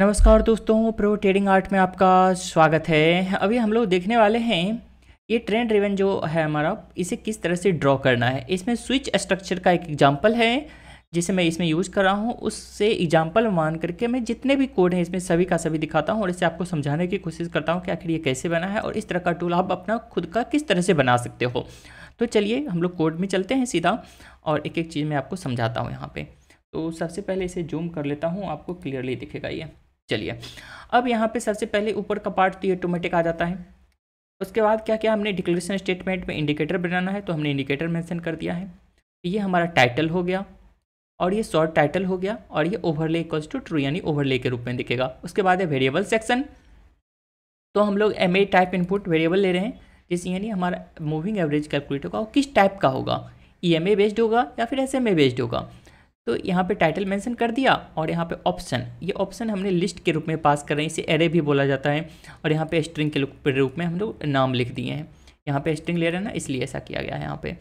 नमस्कार दोस्तों pro trading art में आपका स्वागत है अभी हम लोग देखने वाले हैं ये ट्रेंड रिवन जो है हमारा इसे किस तरह से ड्रॉ करना है इसमें स्विच स्ट्रक्चर का एक एग्जांपल है जिसे मैं इसमें यूज़ कर रहा हूँ उससे एग्जांपल मान करके मैं जितने भी कोड हैं इसमें सभी का सभी दिखाता हूँ और इसे आपको समझाने की कोशिश करता हूँ कि आखिर ये कैसे बना है और इस तरह का टूल आप अपना खुद का किस तरह से बना सकते हो तो चलिए हम लोग कोड में चलते हैं सीधा और एक एक चीज़ मैं आपको समझाता हूँ यहाँ पर तो सबसे पहले इसे जूम कर लेता हूँ आपको क्लियरली दिखेगा ये चलिए अब यहाँ पे सबसे पहले ऊपर का पार्ट तो ये ऑटोमेटिक आ जाता है उसके बाद क्या क्या हमने डिक्लेरेशन स्टेटमेंट में इंडिकेटर बनाना है तो हमने इंडिकेटर मैंसन कर दिया है ये हमारा टाइटल हो गया और ये शॉर्ट टाइटल हो गया और ये ओवरले इक्वल्स टू ट्रू यानी ओवरले के रूप में दिखेगा उसके बाद है वेरिएबल सेक्शन तो हम लोग M A type input variable ले रहे हैं जिस यानी हमारा मूविंग एवरेज कैलकुलेटर का किस टाइप का होगा ई एम ए बेस्ड होगा या फिर एस एम ए बेस्ड होगा तो यहाँ पे टाइटल मेंशन कर दिया और यहाँ पे ऑप्शन ये ऑप्शन हमने लिस्ट के रूप में पास कर रहे हैं इसे एरे भी बोला जाता है और यहाँ पे स्ट्रिंग के रूप में हम लोग नाम लिख दिए हैं यहाँ पे स्ट्रिंग ले रहे हैं ना इसलिए ऐसा किया गया है यहाँ पे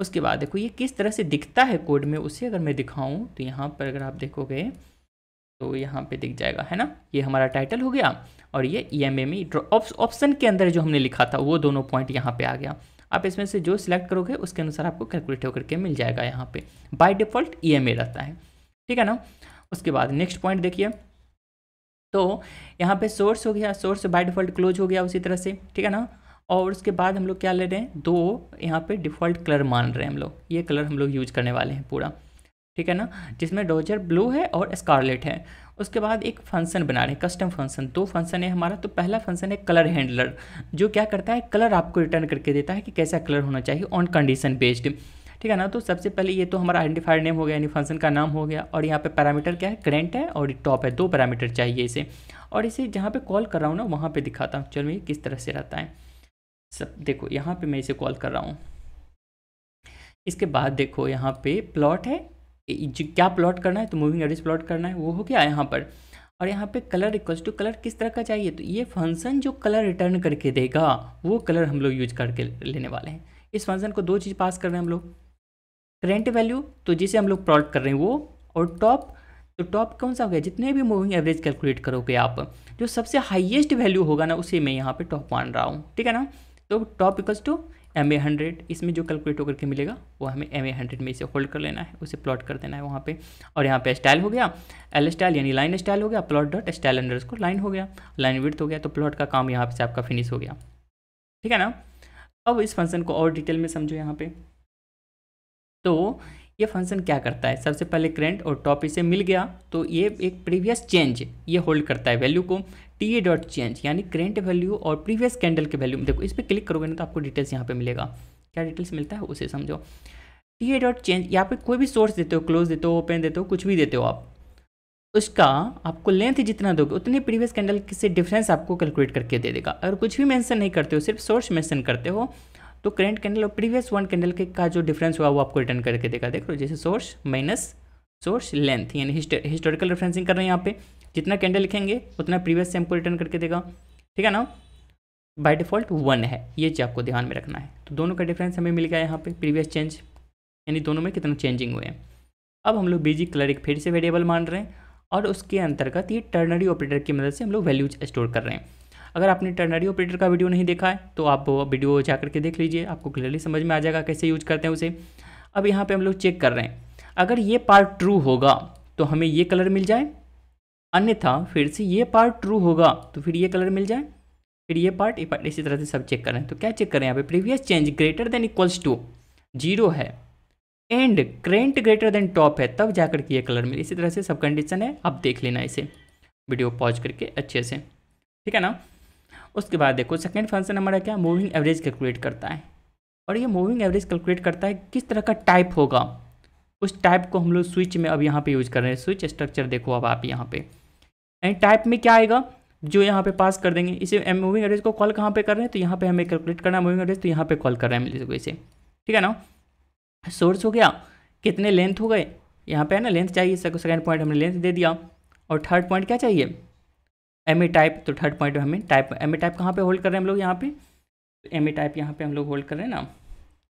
उसके बाद देखो ये किस तरह से दिखता है कोड में उसे अगर मैं दिखाऊँ तो यहाँ पर अगर आप देखोगे तो यहाँ पर दिख जाएगा है ना ये हमारा टाइटल हो गया और ये ई एम ऑप्शन के अंदर जो हमने लिखा था वो दोनों पॉइंट यहाँ पर आ गया आप इसमें से जो सिलेक्ट करोगे उसके अनुसार आपको कैलकुलेट होकर के मिल जाएगा यहाँ पे बाय डिफ़ॉल्ट ई रहता है ठीक है ना उसके बाद नेक्स्ट पॉइंट देखिए तो यहाँ पे सोर्स हो गया सोर्स बाय डिफ़ॉल्ट क्लोज हो गया उसी तरह से ठीक है ना और उसके बाद हम लोग क्या ले रहे हैं दो यहाँ पे डिफ़ॉल्ट कलर मान रहे हैं हम लोग ये कलर हम लोग यूज करने वाले हैं पूरा ठीक है ना जिसमें डोजर ब्लू है और स्कारलेट है उसके बाद एक फंक्शन बना रहे हैं कस्टम फंक्शन दो फंक्शन है हमारा तो पहला फंक्शन है कलर हैंडलर जो क्या करता है कलर आपको रिटर्न करके देता है कि कैसा कलर होना चाहिए ऑन कंडीशन बेस्ड ठीक है ना तो सबसे पहले ये तो हमारा आइडेंटिफाइड नेम हो गया यानी फंक्शन का नाम हो गया और यहाँ पे पैरामीटर क्या है करेंट है और टॉप है दो पैरामीटर चाहिए इसे और इसे जहाँ पे कॉल कर रहा हूँ ना वहाँ पे दिखाता हूँ चलो ये किस तरह से रहता है सब देखो यहाँ पे मैं इसे कॉल कर रहा हूँ इसके बाद देखो यहाँ पे प्लॉट है क्या प्लॉट करना है तो मूविंग एवरेज प्लॉट करना है वो हो गया यहाँ पर और यहाँ पे कलर इक्वल्स टू कलर किस तरह का चाहिए तो ये फंक्शन जो कलर रिटर्न करके देगा वो कलर हम लोग यूज करके लेने वाले हैं इस फंक्शन को दो चीज़ पास कर रहे हैं हम लोग करेंट वैल्यू तो जिसे हम लोग प्लॉट कर रहे हैं वो और टॉप तो टॉप कौन सा हो गया जितने भी मूविंग एवरेज कैलकुलेट करोगे आप जो सबसे हाइएस्ट वैल्यू होगा ना उसे मैं यहाँ पर टॉप मान रहा हूँ ठीक है ना तो top equals to M A hundred इसमें जो कैलकुलेट होकर के मिलेगा वो हमें एम ए हंड्रेड में इसे होल्ड कर लेना है उसे प्लॉट कर देना है वहाँ पे और यहाँ पे स्टाइल हो गया एल स्टाइल यानी लाइन स्टाइल हो गया प्लॉट डॉट स्टाइल अंडर उसको लाइन हो गया लाइन विथ हो गया तो प्लॉट का काम यहाँ से आपका फिनिश हो गया ठीक है ना अब इस फंक्शन को और डिटेल में समझो यहाँ पे तो ये फंक्शन क्या करता है सबसे पहले करेंट और टॉप इसे मिल गया तो ये एक प्रीवियस चेंज ये होल्ड करता है वैल्यू को टी ए डॉट चेंज यानी करेंट वैल्यू और प्रीवियस कैंडल के वैल्यू देखो इस पर क्लिक करोगे ना तो आपको डिटेल्स यहाँ पे मिलेगा क्या डिटेल्स मिलता है उसे समझो टी ए डॉट चेंज यहाँ पे कोई भी सोर्स देते हो क्लोज देते हो ओपन देते हो कुछ भी देते हो आप उसका आपको लेंथ जितना दोगे उतने प्रीवियस कैंडल से डिफरेंस आपको कैलकुलेट करके दे देगा अगर कुछ भी मैंसन नहीं करते हो सिर्फ सोर्स मैंसन करते हो तो करेंट कैंडल और प्रीवियस वन कैंडल के का जो डिफरेंस हुआ वो आपको रिटर्न करके देखा देख लो जैसे सोर्स माइनस सोर्स लेंथ यानी हिस्टोरिकल रेफरेंसिंग कर रहे हैं यहाँ पे जितना कैंडल लिखेंगे उतना प्रीवियस से हमको रिटर्न करके देगा ठीक है ना बाय डिफ़ॉल्ट वन है ये चीज़ आपको ध्यान में रखना है तो दोनों का डिफरेंस हमें मिल गया यहाँ पे प्रीवियस चेंज यानी दोनों में कितना चेंजिंग हुए हैं अब हम लोग बीजी एक फिर से वेरिएबल मान रहे हैं और उसके अंतर्गत ये टर्नरी ऑपरेटर की मदद से हम लोग वैल्यूज स्टोर कर रहे हैं अगर आपने टर्नरी ऑपरेटर का वीडियो नहीं देखा है तो आप वीडियो जा करके देख लीजिए आपको क्लियरली समझ में आ जाएगा कैसे यूज करते हैं उसे अब यहाँ पर हम लोग चेक कर रहे हैं अगर ये पार्ट ट्रू होगा तो हमें ये कलर मिल जाए अन्यथा फिर से ये पार्ट ट्रू होगा तो फिर ये कलर मिल जाए फिर ये पार्ट ये पार्ट इसी तरह से सब चेक करें तो क्या चेक करें यहाँ पे previous change greater than equals to zero है and current greater than top है तब जाकर के ये कलर मिले इसी तरह से सब कंडीशन है आप देख लेना इसे वीडियो पॉज करके अच्छे से ठीक है ना उसके बाद देखो सेकेंड फंक्शन हमारा क्या मूविंग एवरेज कैलकुलेट करता है और ये मूविंग एवरेज कैलकुलेट करता है किस तरह का टाइप होगा उस टाइप को हम लोग स्विच में अब यहाँ पे यूज कर रहे हैं स्विच स्ट्रक्चर देखो अब आप यहाँ पे यानी टाइप में क्या आएगा जो यहाँ पे पास कर देंगे इसे मूविंग एवरेज को कॉल कहाँ पे कर रहे हैं तो यहाँ पे हमें कैलकुलेट करना है मूविंग एवरेज तो यहाँ पे कॉल कर रहे हैं मिले इसे ठीक है ना सोर्स हो गया कितने लेंथ हो गए यहाँ पे है ना लेंथ चाहिए सेकेंड पॉइंट हमने लेंथ दे दिया और थर्ड पॉइंट क्या चाहिए एम ए टाइप तो थर्ड पॉइंट हमें टाइप एम ए टाइप कहाँ पे होल्ड कर रहे हैं हम लोग यहाँ पे एम ए टाइप यहाँ पे हम लोग होल्ड कर रहे हैं ना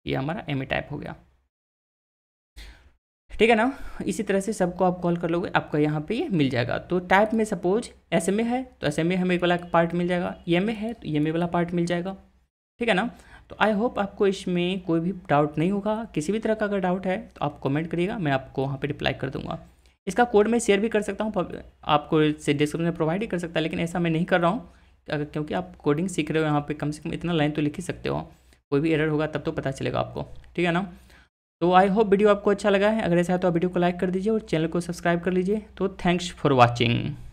ये हमारा एम ए टाइप हो गया ठीक है ना इसी तरह से सबको आप कॉल कर लोगे आपका यहाँ पे ये यह मिल जाएगा तो टाइप में सपोज एस एम ए है तो एस एम ए हमें वाला पार्ट मिल जाएगा ई एम ए है तो ई एम ए वाला पार्ट मिल जाएगा ठीक है ना तो आई होप आपको इसमें कोई भी डाउट नहीं होगा किसी भी तरह का अगर डाउट है तो आप कमेंट करिएगा मैं आपको वहाँ पे रिप्लाई कर दूंगा इसका कोड मैं शेयर भी कर सकता हूँ आपको से डिस्क्रिप्शन में प्रोवाइड ही कर सकता है लेकिन ऐसा मैं नहीं कर रहा हूँ अगर क्योंकि आप कोडिंग सीख रहे हो यहाँ पे कम से कम इतना लाइन तो लिख ही सकते हो कोई भी एरर होगा तब तो पता चलेगा आपको ठीक है ना तो आई होप वीडियो आपको अच्छा लगा है अगर ऐसा है तो आप वीडियो को लाइक कर दीजिए और चैनल को सब्सक्राइब कर लीजिए तो थैंक्स फॉर वॉचिंग